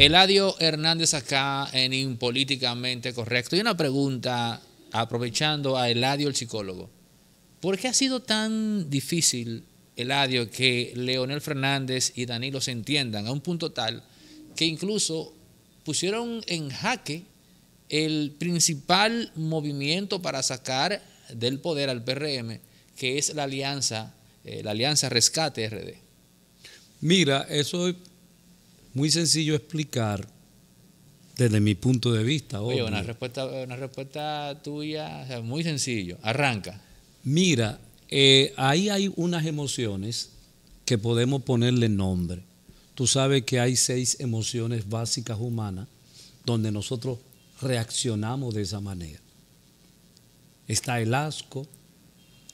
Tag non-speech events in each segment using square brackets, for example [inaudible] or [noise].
Eladio Hernández acá en Impolíticamente Correcto. Y una pregunta, aprovechando a Eladio el psicólogo. ¿Por qué ha sido tan difícil, Eladio, que Leonel Fernández y Danilo se entiendan a un punto tal que incluso pusieron en jaque el principal movimiento para sacar del poder al PRM, que es la alianza, eh, la alianza Rescate RD? Mira, eso muy sencillo explicar desde mi punto de vista. Oye, una respuesta, una respuesta tuya muy sencillo. Arranca. Mira, eh, ahí hay unas emociones que podemos ponerle nombre. Tú sabes que hay seis emociones básicas humanas donde nosotros reaccionamos de esa manera. Está el asco,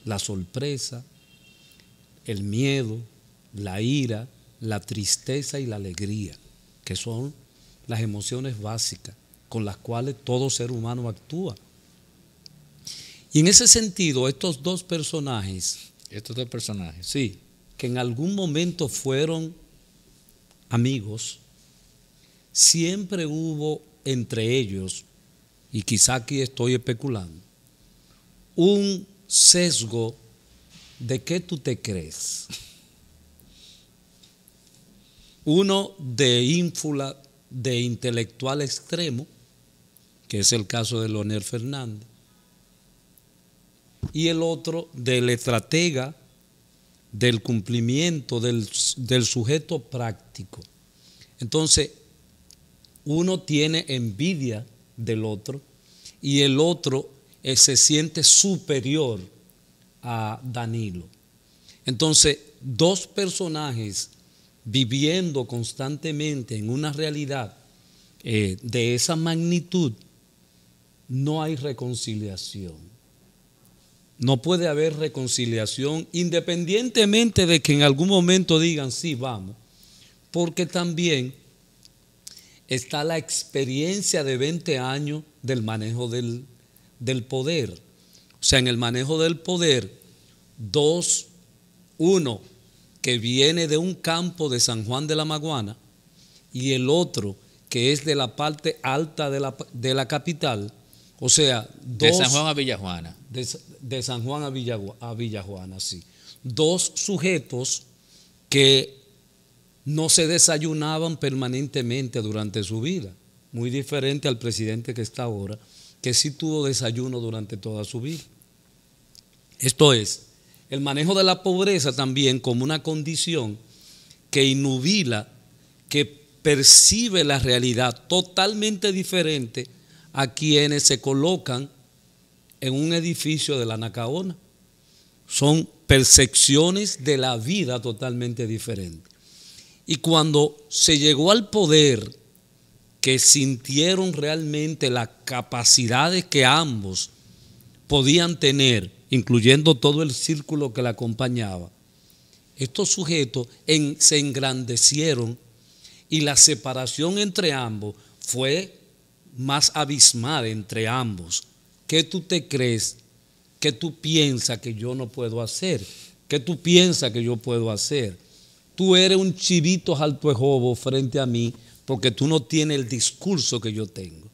la sorpresa, el miedo, la ira, la tristeza y la alegría, que son las emociones básicas con las cuales todo ser humano actúa. Y en ese sentido, estos dos personajes. Estos dos personajes. Sí, que en algún momento fueron amigos, siempre hubo entre ellos, y quizá aquí estoy especulando, un sesgo de que tú te crees. Uno de ínfula, de intelectual extremo, que es el caso de Leonel Fernández, y el otro del estratega del cumplimiento del, sujeto práctico. Entonces, uno tiene envidia del otro y el otro eh, se siente superior a Danilo. Entonces, dos personajes viviendo constantemente en una realidad eh, de esa magnitud, no hay reconciliación. No puede haber reconciliación independientemente de que en algún momento digan, sí, vamos, porque también está la experiencia de 20 años del manejo del, del poder. O sea, en el manejo del poder, dos, uno, que viene de un campo de San Juan de la Maguana y el otro que es de la parte alta de la, capital, o sea, dos, de San Juan a Villajuana. De, de San Juan a, Villa a Villajuana, sí. Dos sujetos que no se desayunaban permanentemente durante su vida, muy diferente al presidente que está ahora, que sí tuvo desayuno durante toda su vida. Esto es, el manejo de la pobreza también como una condición que inubila, que percibe la realidad totalmente diferente a quienes se colocan en un edificio de la Nacaona. Son percepciones de la vida totalmente diferentes. Y cuando se llegó al poder, que sintieron realmente las capacidades que ambos podían tener incluyendo todo el círculo que la acompañaba, estos sujetos se engrandecieron y la separación entre ambos fue más abismada entre ambos. ¿Qué tú te crees? ¿Qué tú piensas que yo no puedo hacer? ¿Qué tú piensas que yo puedo hacer? Tú eres un chivito jaltuejobo frente a mí porque tú no tienes el discurso que yo tengo.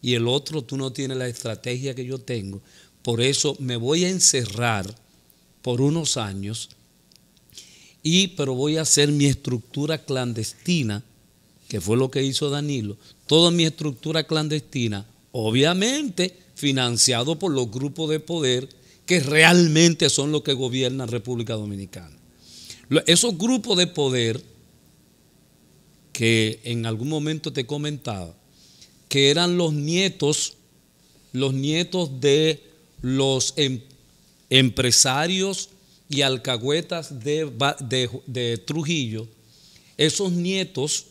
Y el otro, tú no tienes la estrategia que yo tengo. Por eso me voy a encerrar por unos años y pero voy a hacer mi estructura clandestina, que fue lo que hizo Danilo, toda mi estructura clandestina, obviamente financiado por los grupos de poder que realmente son los que gobiernan República Dominicana. Esos grupos de poder que en algún momento te comentaba, que eran los nietos, los nietos de los em, empresarios y alcahuetas de, Trujillo, esos nietos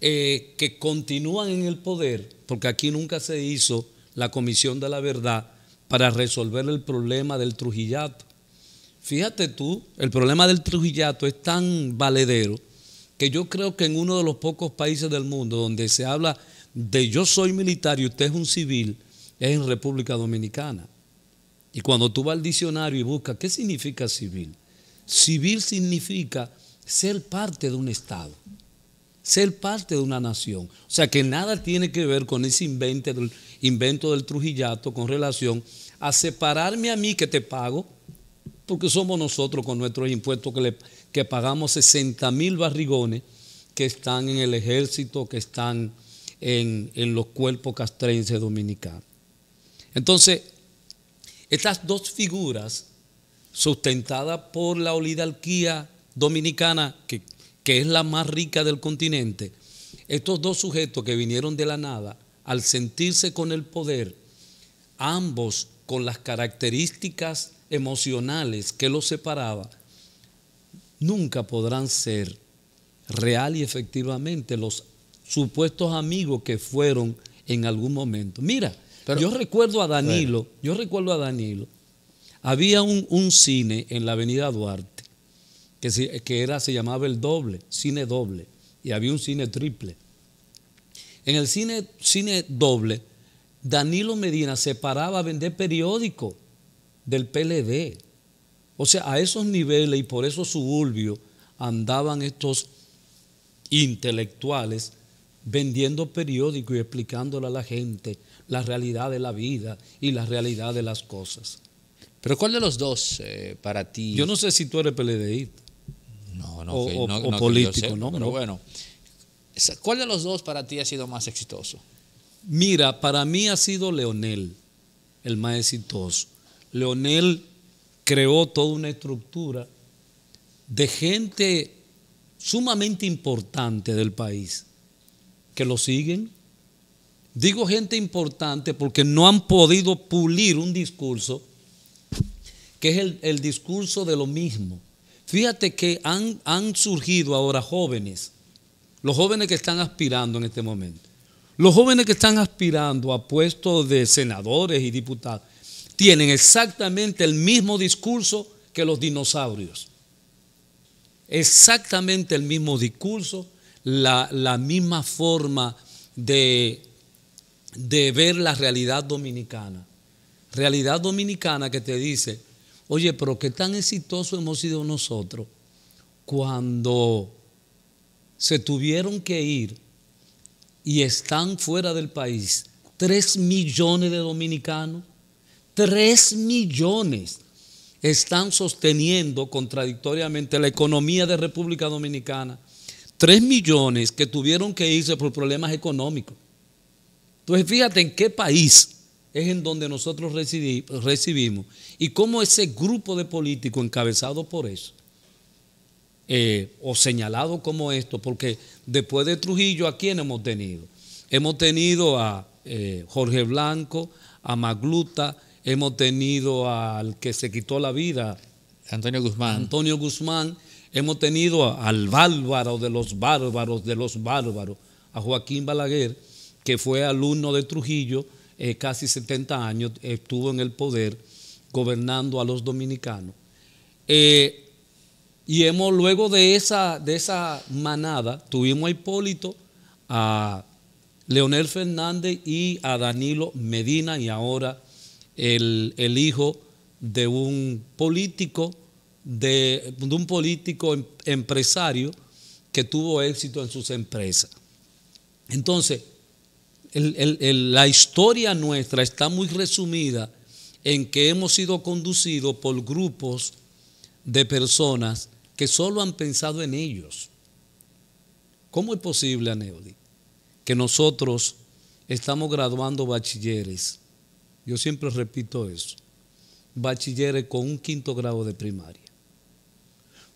eh, que continúan en el poder, porque aquí nunca se hizo la Comisión de la Verdad para resolver el problema del Trujillato. Fíjate tú, el problema del Trujillato es tan valedero que yo creo que en uno de los pocos países del mundo donde se habla de yo soy militar y usted es un civil, es en República Dominicana. Y cuando tú vas al diccionario y buscas qué significa civil, civil significa ser parte de un Estado, ser parte de una nación. O sea que nada tiene que ver con ese invento del, Trujillato con relación a separarme a mí que te pago, porque somos nosotros con nuestros impuestos que, pagamos 60 mil barrigones que están en el ejército, que están en, en los cuerpos castrenses dominicanos. Entonces, estas dos figuras, sustentadas por la oligarquía dominicana, que, que es la más rica del continente, estos dos sujetos que vinieron de la nada, al sentirse con el poder, ambos con las características emocionales que los separaba, nunca podrán ser real y efectivamente los supuestos amigos que fueron en algún momento. Mira, yo recuerdo a Danilo, yo recuerdo a Danilo. Había un, cine en la avenida Duarte que, se, que era, se llamaba el doble, cine doble, y había un cine triple. En el cine, cine doble, Danilo Medina se paraba a vender periódico del PLD. O sea, a esos niveles y por esos suburbios andaban estos intelectuales vendiendo periódicos y explicándole a la gente la realidad de la vida y la realidad de las cosas. Pero ¿cuál de los dos eh, para ti? Yo no sé si tú eres PLDI No, no, o, no, político, ¿no? Pero bueno, ¿cuál de los dos para ti ha sido más exitoso? Mira, para mí ha sido Leonel el más exitoso. Leonel creó toda una estructura de gente sumamente importante del país que lo siguen, Digo gente importante porque no han podido pulir un discurso que es el, discurso de lo mismo. Fíjate que han, han surgido ahora jóvenes, los jóvenes que están aspirando en este momento, los jóvenes que están aspirando a puestos de senadores y diputados, tienen exactamente el mismo discurso que los dinosaurios. Exactamente el mismo discurso, la misma forma de de ver la realidad dominicana. Realidad dominicana que te dice, oye, pero qué tan exitoso hemos sido nosotros cuando se tuvieron que ir y están fuera del país 3 millones de dominicanos. 3 millones están sosteniendo contradictoriamente la economía de República Dominicana. 3 millones que tuvieron que irse por problemas económicos. Entonces fíjate en qué país es en donde nosotros recibimos y cómo ese grupo de políticos encabezado por eso, eh, o señalado como esto, porque después de Trujillo, ¿a quién hemos tenido? Hemos tenido a eh, Jorge Blanco, a Magluta, hemos tenido al que se quitó la vida, Antonio Guzmán. Antonio Guzmán, hemos tenido al bárbaro de los bárbaros, de los bárbaros, a Joaquín Balaguer que fue alumno de Trujillo, eh, casi 70 años, estuvo en el poder gobernando a los dominicanos. Eh, y hemos, luego de esa, de esa manada, tuvimos a Hipólito, a Leonel Fernández y a Danilo Medina, y ahora el, hijo de un político, de, un político em, empresario que tuvo éxito en sus empresas. Entonces, la historia nuestra está muy resumida en que hemos sido conducidos por grupos de personas que solo han pensado en ellos. ¿Cómo es posible, Aneudi, que nosotros estamos graduando bachilleres? Yo siempre repito eso, bachilleres con un quinto grado de primaria.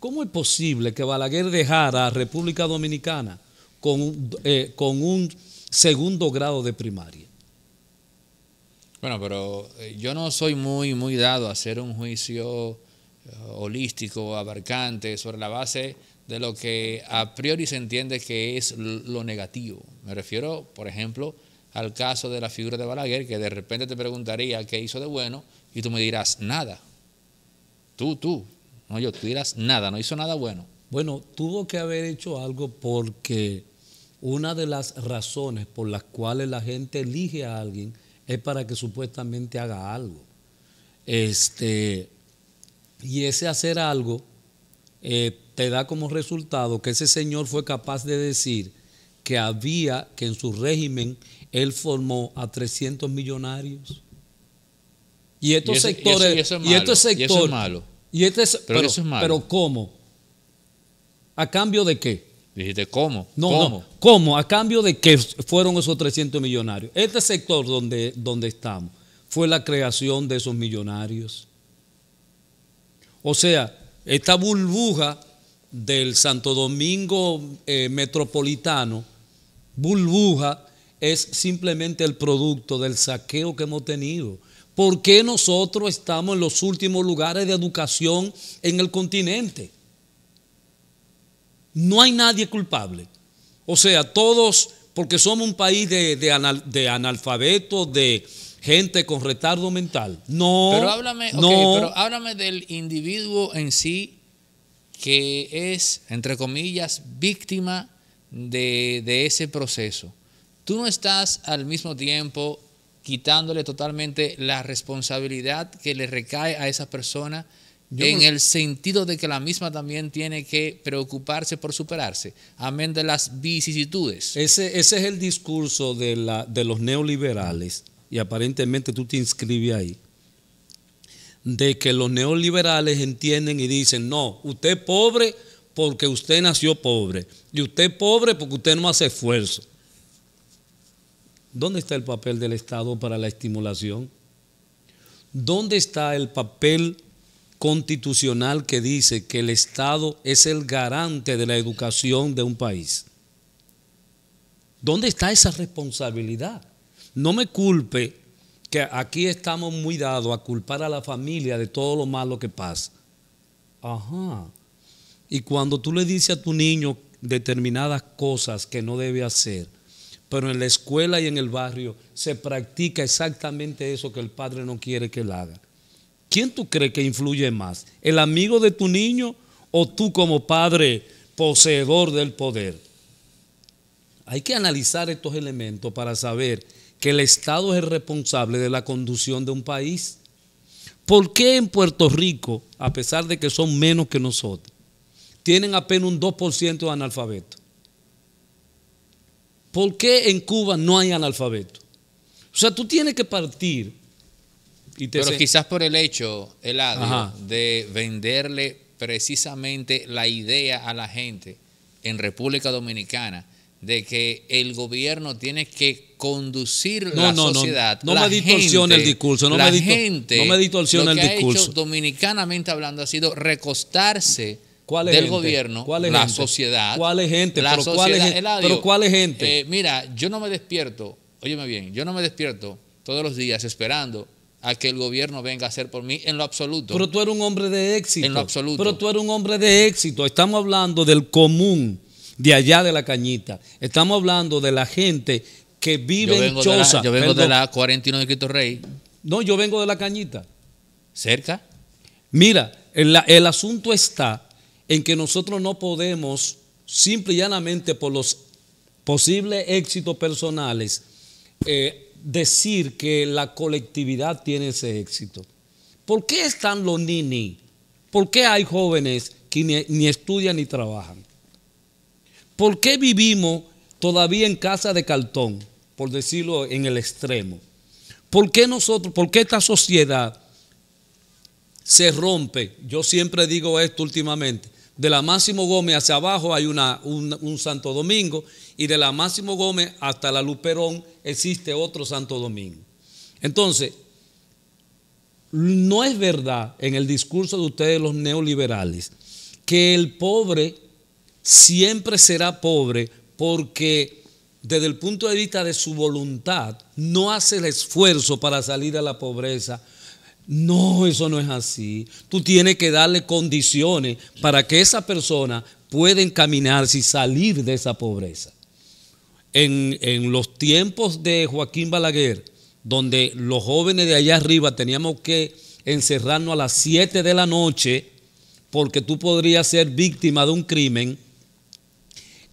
¿Cómo es posible que Balaguer dejara a República Dominicana con, eh, con un segundo grado de primaria. Bueno, pero eh, yo no soy muy, muy dado a hacer un juicio eh, holístico, abarcante, sobre la base de lo que a priori se entiende que es lo negativo. Me refiero, por ejemplo, al caso de la figura de Balaguer, que de repente te preguntaría qué hizo de bueno y tú me dirás nada. Tú, tú, no yo, tú dirás nada, no hizo nada bueno. Bueno, tuvo que haber hecho algo porque una de las razones por las cuales la gente elige a alguien es para que supuestamente haga algo. Este, y ese hacer algo eh, te da como resultado que ese señor fue capaz de decir que había, que en su régimen él formó a 300 millonarios. Y estos sectores... Y, eso, malo, pero, malo. pero ¿cómo? ¿A cambio de qué? Dijiste, ¿cómo? No, ¿cómo? ¿A cambio de que fueron esos 300 millonarios? Este sector donde, donde estamos fue la creación de esos millonarios. O sea, esta burbuja del Santo Domingo eh, metropolitano, burbuja, es simplemente el producto del saqueo que hemos tenido. ¿Por qué nosotros estamos en los últimos lugares de educación en el continente? No hay nadie culpable. O sea, todos, porque somos un país de, de analfabetos, de gente con retardo mental. No. Pero háblame, pero háblame del individuo en sí que es, entre comillas, víctima de ese proceso. Tú no estás al mismo tiempo quitándole totalmente la responsabilidad que le recae a esa persona en el sentido de que la misma también tiene que preocuparse por superarse, amén de las vicisitudes. Ese, es el discurso de, de los neoliberales, y aparentemente tú te inscribes ahí, de que los neoliberales entienden y dicen, no, usted es pobre porque usted nació pobre, y usted es pobre porque usted no hace esfuerzo. ¿Dónde está el papel del Estado para la estimulación? ¿Dónde está el papel constitucional que dice que el Estado es el garante de la educación de un país. ¿Dónde está esa responsabilidad? No me culpe que aquí estamos muy dados a culpar a la familia de todo lo malo que pasa. Ajá. Y cuando tú le dices a tu niño determinadas cosas que no debe hacer, pero en la escuela y en el barrio se practica exactamente eso que el padre no quiere que él haga. ¿quién tú crees que influye más? ¿El amigo de tu niño o tú como padre poseedor del poder? Hay que analizar estos elementos para saber que el Estado es responsable de la conducción de un país. ¿Por qué en Puerto Rico, a pesar de que son menos que nosotros, tienen apenas un 2% de analfabeto? ¿Por qué en Cuba no hay analfabeto? O sea, tú tienes que partir pero quizás por el hecho, el de venderle precisamente la idea a la gente en República Dominicana de que el gobierno tiene que conducir la no, sociedad. No, no me distorsiona el discurso. No la me gente, el discurso. Hecho, dominicanamente hablando, ha sido recostarse del gobierno, la sociedad. ¿Cuál es gente? La pero, cuál es, gente? Eh, mira, yo no me despierto, óyeme bien, yo no me despierto todos los días esperando a que el gobierno venga a hacer por mí en lo absoluto. Pero tú eres un hombre de éxito. En lo absoluto. Pero tú eres un hombre de éxito. Estamos hablando del común de allá de la cañita. Estamos hablando de la gente que vive en Choza. De la, yo vengo de la de Cristo Rey. No, yo vengo de la cañita. ¿Cerca? Mira, el, el asunto está en que nosotros no podemos, simple y llanamente por los posibles éxitos personales, eh, decir que la colectividad tiene ese éxito? ¿Por qué están los nini? ¿Por qué hay jóvenes que ni, estudian ni trabajan? ¿Por qué vivimos todavía en casa de cartón, por decirlo en el extremo? ¿Por qué nosotros, por qué esta sociedad se rompe? Yo siempre digo esto últimamente de la Máximo Gómez hacia abajo hay un, un, Santo Domingo y de la Máximo Gómez hasta la Luperón existe otro Santo Domingo. Entonces, no es verdad en el discurso de ustedes los neoliberales que el pobre siempre será pobre porque desde el punto de vista de su voluntad no hace el esfuerzo para salir a la pobreza no, eso no es así. Tú tienes que darle condiciones para que esa persona pueda encaminarse y salir de esa pobreza. En, los tiempos de Joaquín Balaguer, donde los jóvenes de allá arriba teníamos que encerrarnos a las 7 de la noche porque tú podrías ser víctima de un crimen.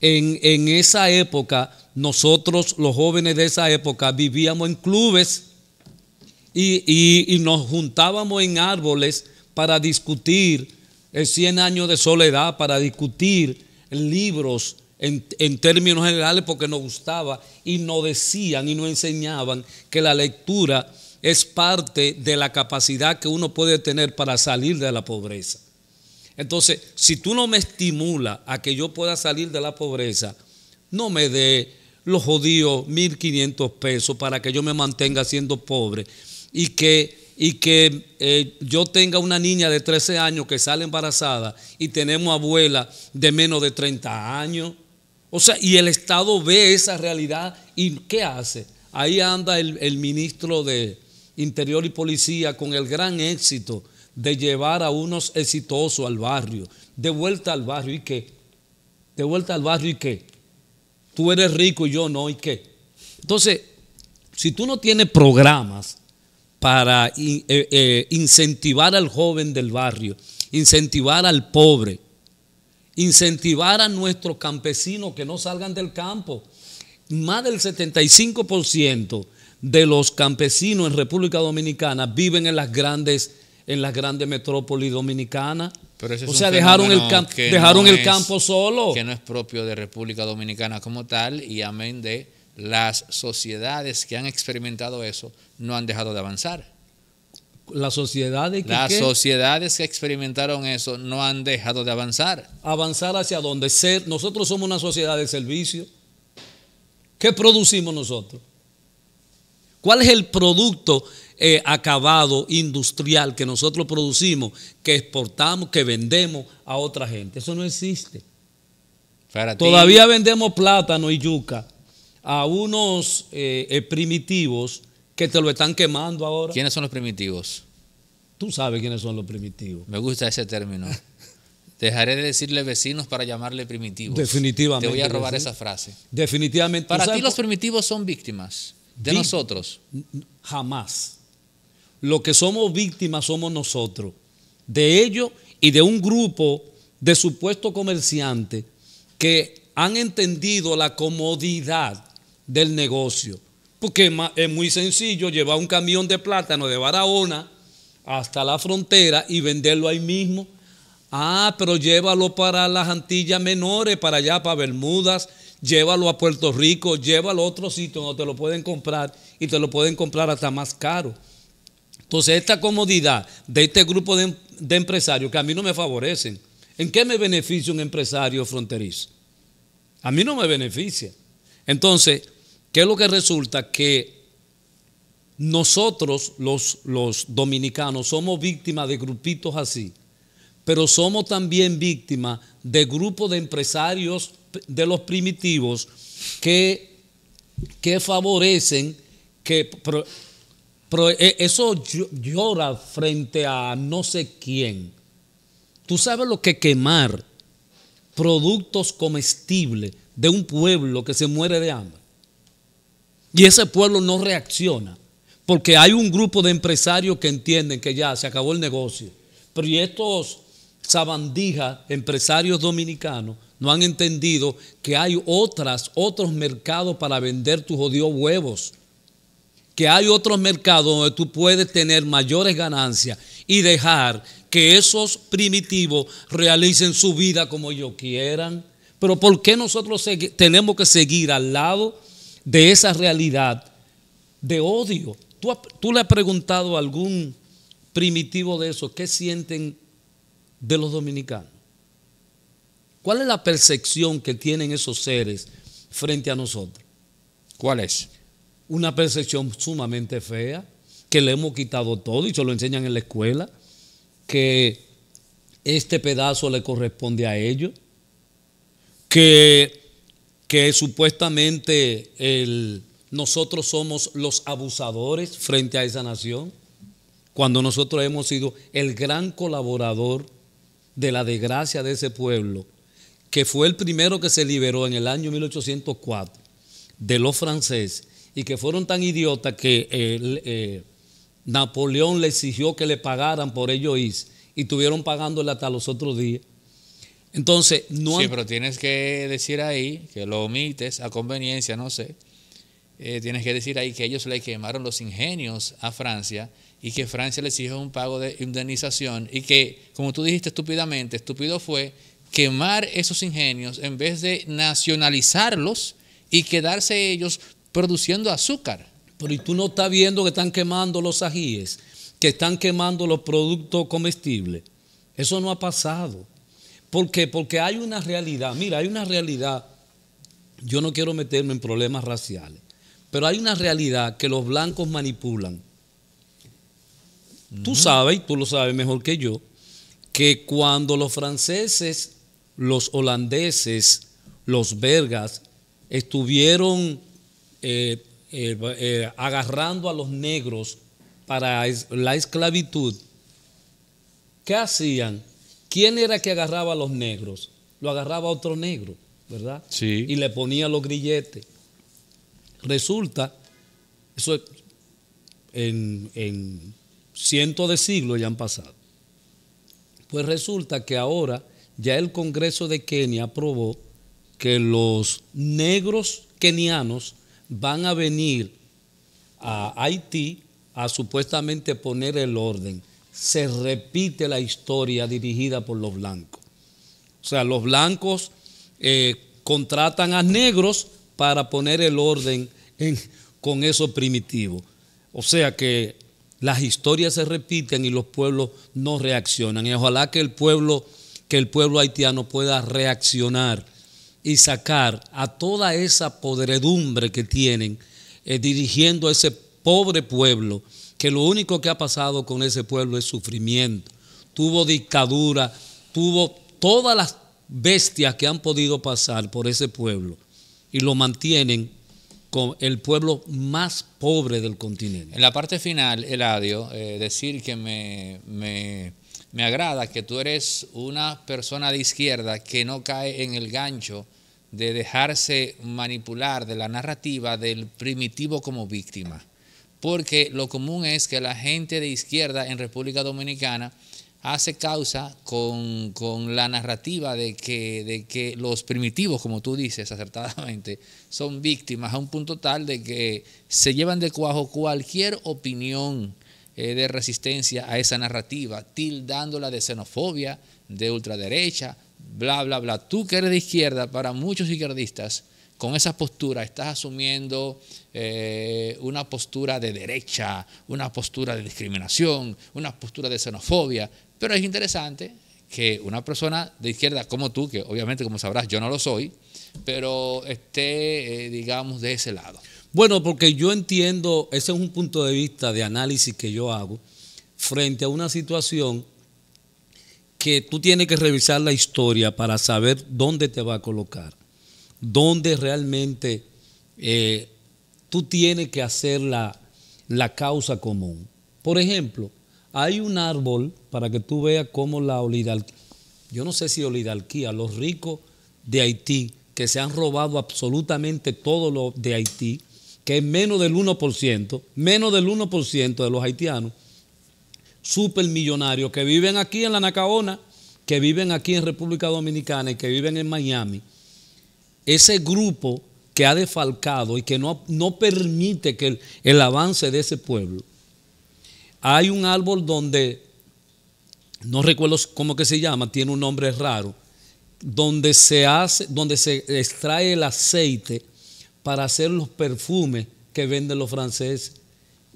En, en esa época, nosotros los jóvenes de esa época vivíamos en clubes y, nos juntábamos en árboles para discutir el 100 años de soledad, para discutir libros en, en, términos generales porque nos gustaba y nos decían y nos enseñaban que la lectura es parte de la capacidad que uno puede tener para salir de la pobreza. Entonces, si tú no me estimulas a que yo pueda salir de la pobreza, no me dé los jodidos 1.500 pesos para que yo me mantenga siendo pobre, y que, y que eh, yo tenga una niña de 13 años que sale embarazada y tenemos abuela de menos de 30 años. O sea, y el Estado ve esa realidad y ¿qué hace? Ahí anda el, el ministro de Interior y Policía con el gran éxito de llevar a unos exitosos al barrio, de vuelta al barrio y qué, de vuelta al barrio y qué, tú eres rico y yo no y qué. Entonces, si tú no tienes programas para eh, eh, incentivar al joven del barrio, incentivar al pobre, incentivar a nuestros campesinos que no salgan del campo. Más del 75% de los campesinos en República Dominicana viven en las grandes, en las grandes metrópolis dominicanas. o sea, dejaron, el, dejaron el campo solo. Que no es propio de República Dominicana como tal y amén de las sociedades que han experimentado eso no han dejado de avanzar. Las sociedades que, las sociedades experimentaron eso no han dejado de avanzar. Avanzar hacia dónde? Ser, nosotros somos una sociedad de servicio. ¿Qué producimos nosotros? ¿Cuál es el producto eh, acabado industrial que nosotros producimos, que exportamos, que vendemos a otra gente? Eso no existe. Todavía vendemos plátano y yuca a unos eh, eh, primitivos que te lo están quemando ahora. ¿Quiénes son los primitivos? Tú sabes quiénes son los primitivos. Me gusta ese término. [laughs] Dejaré de decirle vecinos para llamarle primitivos. Definitivamente. Te voy a robar esa frase. Definitivamente. Para ti los primitivos son víctimas de nosotros. Jamás. Lo que somos víctimas somos nosotros. De ellos y de un grupo de supuesto comerciantes que han entendido la comodidad del negocio. Porque es muy sencillo llevar un camión de plátano de Barahona hasta la frontera y venderlo ahí mismo. Ah, pero llévalo para las Antillas Menores, para allá, para Bermudas, llévalo a Puerto Rico, llévalo a otro sitio donde te lo pueden comprar y te lo pueden comprar hasta más caro. Entonces, esta comodidad de este grupo de, em-, de empresarios que a mí no me favorecen, ¿en qué me beneficia un empresario fronterizo? A mí no me beneficia. Entonces, ¿Qué es lo que resulta? Que nosotros, los, dominicanos, somos víctimas de grupitos así, pero somos también víctimas de grupos de empresarios de los primitivos que, que favorecen que... E, eso llora frente a no sé quién. Tú sabes lo que quemar productos comestibles de un pueblo que se muere de hambre. Y ese pueblo no reacciona, porque hay un grupo de empresarios que entienden que ya se acabó el negocio. Pero estos sabandijas, empresarios dominicanos, no han entendido que hay otras, otros mercados para vender tus odios huevos. Que hay otros mercados donde tú puedes tener mayores ganancias y dejar que esos primitivos realicen su vida como ellos quieran. Pero ¿por qué nosotros tenemos que seguir al lado de esa realidad de odio. ¿Tú, le has preguntado a algún primitivo de eso qué sienten de los dominicanos? ¿Cuál es la percepción que tienen esos seres frente a nosotros? ¿Cuál es? Una percepción sumamente fea, que le hemos quitado todo y se lo enseñan en la escuela, que este pedazo le corresponde a ellos, que que supuestamente nosotros somos los abusadores frente a esa nación, cuando nosotros hemos sido el gran colaborador de la desgracia de ese pueblo, que fue el primero que se liberó en el año 1804 de los franceses y que fueron tan idiotas que eh, eh, Napoleón le exigió que le pagaran por ello y estuvieron pagándole hasta los otros días. Entonces, no. Sí, pero tienes que decir ahí, que lo omites a conveniencia, no sé. Eh, tienes que decir ahí que ellos le quemaron los ingenios a Francia y que Francia les exige un pago de indemnización y que, como tú dijiste estúpidamente, estúpido fue quemar esos ingenios en vez de nacionalizarlos y quedarse ellos produciendo azúcar. Pero ¿y tú no estás viendo que están quemando los ajíes, que están quemando los productos comestibles? Eso no ha pasado. ¿Por qué? Porque hay una realidad, mira, hay una realidad, yo no quiero meterme en problemas raciales, pero hay una realidad que los blancos manipulan. Tú sabes, tú lo sabes mejor que yo, que cuando los franceses, los holandeses, los belgas estuvieron eh, eh, eh, agarrando a los negros para la esclavitud, ¿qué hacían? ¿Quién era que agarraba a los negros? Lo agarraba otro negro, ¿verdad? Sí. Y le ponía los grilletes. Resulta, eso en, en cientos de siglos ya han pasado. Pues resulta que ahora ya el Congreso de Kenia aprobó que los negros kenianos van a venir a Haití a supuestamente poner el orden se repite la historia dirigida por los blancos. O sea, los blancos eh, contratan a negros para poner el orden con eso primitivo. O sea que las historias se repiten y los pueblos no reaccionan. Y ojalá que el pueblo, que el pueblo haitiano pueda reaccionar y sacar a toda esa podredumbre que tienen eh, dirigiendo a ese pobre pueblo que lo único que ha pasado con ese pueblo es sufrimiento. Tuvo dictadura, tuvo todas las bestias que han podido pasar por ese pueblo y lo mantienen como el pueblo más pobre del continente. En la parte final, Eladio, eh, decir que me, me agrada que tú eres una persona de izquierda que no cae en el gancho de dejarse manipular de la narrativa del primitivo como víctima porque lo común es que la gente de izquierda en República Dominicana hace causa con, la narrativa de que, los primitivos, como tú dices [laughs] acertadamente, son víctimas a un punto tal de que se llevan de cuajo cualquier opinión eh, de resistencia a esa narrativa, tildándola de xenofobia, de ultraderecha, bla, bla, bla. Tú que eres de izquierda, para muchos izquierdistas, con esa postura estás asumiendo eh, una postura de derecha, una postura de discriminación, una postura de xenofobia. Pero es interesante que una persona de izquierda como tú, que obviamente como sabrás yo no lo soy, pero esté, eh, digamos, de ese lado. Bueno, porque yo entiendo, ese es un punto de vista de análisis que yo hago frente a una situación que tú tienes que revisar la historia para saber dónde te va a colocar, dónde realmente eh, tú tienes que hacer la, la causa común. Por ejemplo, hay un árbol para que tú veas cómo la oligarquía, yo no sé si oligarquía, los ricos de Haití, que se han robado absolutamente todo lo de Haití, que es menos del 1%, menos del 1% de los haitianos, supermillonarios que viven aquí en la Nacaona, que viven aquí en República Dominicana y que viven en Miami, ese grupo que ha defalcado y que no, no permite que el, avance de ese pueblo, hay un árbol donde, no recuerdo cómo que se llama, tiene un nombre raro, donde se hace, donde se extrae el aceite para hacer los perfumes que venden los franceses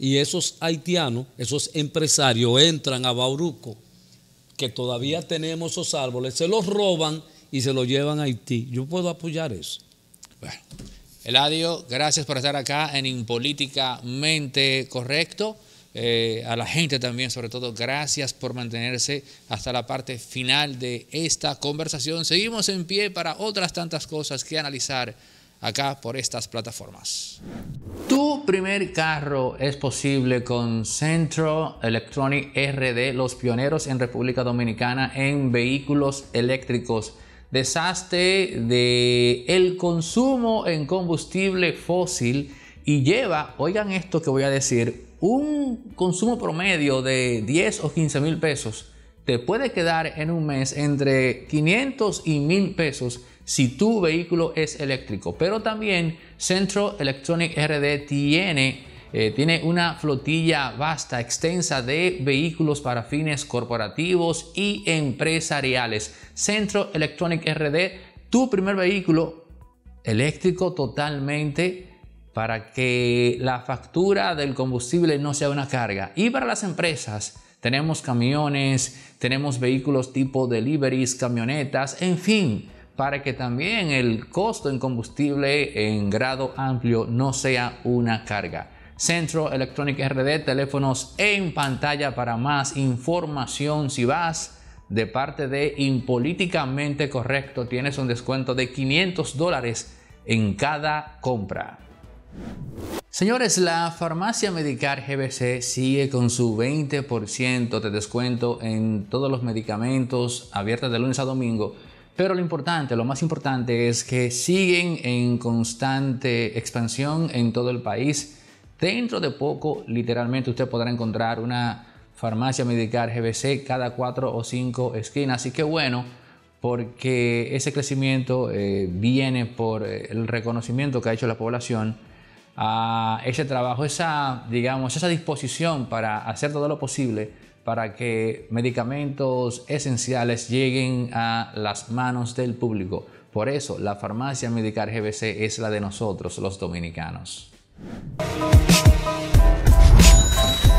y esos haitianos, esos empresarios entran a Bauruco, que todavía tenemos esos árboles, se los roban y se los llevan a Haití. Yo puedo apoyar eso. Bueno, Eladio, gracias por estar acá en Impolíticamente Correcto. Eh, a la gente también, sobre todo, gracias por mantenerse hasta la parte final de esta conversación. Seguimos en pie para otras tantas cosas que analizar acá por estas plataformas. Tú primer carro es posible con Centro Electronic RD, los pioneros en República Dominicana en vehículos eléctricos. Desastre de el consumo en combustible fósil y lleva, oigan esto que voy a decir, un consumo promedio de 10 o 15 mil pesos te puede quedar en un mes entre 500 y 1000 pesos si tu vehículo es eléctrico. Pero también Centro Electronic RD tiene, eh, tiene una flotilla vasta, extensa de vehículos para fines corporativos y empresariales. Centro Electronic RD, tu primer vehículo eléctrico totalmente para que la factura del combustible no sea una carga. Y para las empresas, tenemos camiones, tenemos vehículos tipo deliveries, camionetas, en fin, para que también el costo en combustible en grado amplio no sea una carga. Centro Electronic RD, teléfonos en pantalla para más información. Si vas de parte de Impolíticamente Correcto, tienes un descuento de 500 dólares en cada compra. Señores, la farmacia Medicar GBC sigue con su 20% de descuento en todos los medicamentos abiertos de lunes a domingo pero lo importante, lo más importante es que siguen en constante expansión en todo el país. Dentro de poco, literalmente, usted podrá encontrar una farmacia medical GBC cada cuatro o cinco esquinas. Así que bueno, porque ese crecimiento eh, viene por eh, el reconocimiento que ha hecho la población a ah, ese trabajo, esa, digamos, esa disposición para hacer todo lo posible para que medicamentos esenciales lleguen a las manos del público. Por eso la farmacia Medicar GBC es la de nosotros los dominicanos.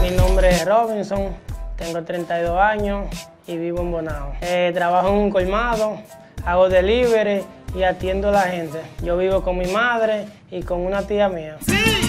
Mi nombre es Robinson, tengo 32 años y vivo en Bonao. Eh, trabajo en un colmado, hago delivery y atiendo a la gente. Yo vivo con mi madre y con una tía mía. ¡Sí!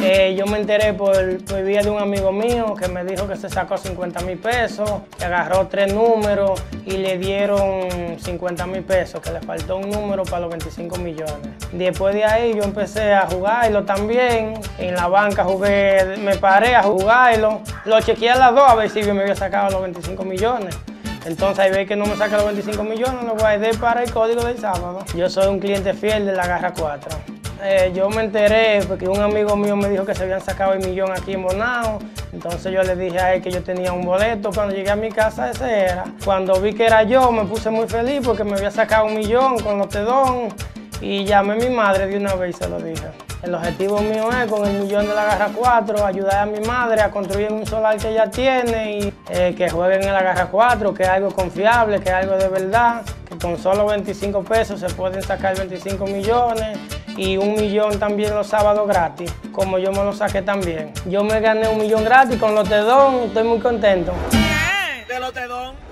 Eh, yo me enteré por, por vía de un amigo mío que me dijo que se sacó 50 mil pesos, que agarró tres números y le dieron 50 mil pesos, que le faltó un número para los 25 millones. Después de ahí yo empecé a jugarlo también. En la banca jugué, me paré a jugarlo. Lo chequeé a las dos a ver si yo me había sacado los 25 millones. Entonces ahí ve que no me saca los 25 millones, no lo guardé para el código del sábado. Yo soy un cliente fiel de la Garra 4. Eh, yo me enteré porque un amigo mío me dijo que se habían sacado el millón aquí en Bonao. Entonces yo le dije a él que yo tenía un boleto. Cuando llegué a mi casa, ese era. Cuando vi que era yo, me puse muy feliz porque me había sacado un millón con los tedón. Y llamé a mi madre de una vez y se lo dije. El objetivo mío es con el millón de la garra 4 ayudar a mi madre a construir un solar que ella tiene y eh, que jueguen en la garra 4, que es algo confiable, que es algo de verdad, que con solo 25 pesos se pueden sacar 25 millones y un millón también los sábados gratis, como yo me lo saqué también. Yo me gané un millón gratis con Lotedón. estoy muy contento. ¿Qué? ¿De Lotedón?